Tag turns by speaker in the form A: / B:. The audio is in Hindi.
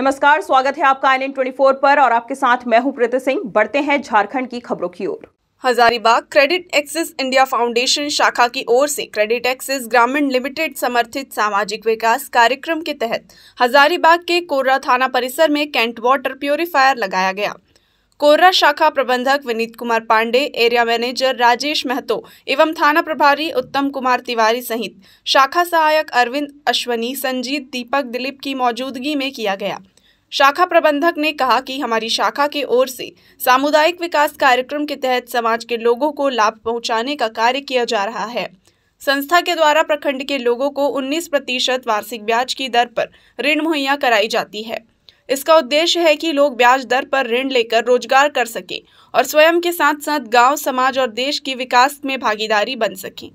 A: नमस्कार स्वागत है आपका आई एन ट्वेंटी पर और आपके साथ मैं हूं प्रीति सिंह बढ़ते हैं झारखंड की खबरों की ओर Hazaribagh
B: credit access India foundation शाखा की ओर से
A: क्रेडिट एक्सिस ग्रामीण लिमिटेड
B: समर्थित सामाजिक विकास कार्यक्रम के तहत हजारीबाग के कोर्रा थाना परिसर में कैंट वाटर प्योरीफायर लगाया गया कोर्रा शाखा प्रबंधक विनीत कुमार पांडे एरिया मैनेजर राजेश महतो एवं थाना प्रभारी उत्तम कुमार तिवारी सहित शाखा सहायक अरविंद अश्वनी संजीत दीपक दिलीप की मौजूदगी में किया गया शाखा प्रबंधक ने कहा कि हमारी शाखा के ओर से सामुदायिक विकास कार्यक्रम के तहत समाज के लोगों को लाभ पहुंचाने का कार्य किया जा रहा है संस्था के द्वारा प्रखंड के लोगों को 19 प्रतिशत वार्षिक ब्याज की दर पर ऋण मुहैया कराई जाती है इसका उद्देश्य है कि लोग ब्याज दर पर ऋण लेकर रोजगार कर सकें और स्वयं के साथ साथ गांव समाज और देश की विकास में भागीदारी बन सकें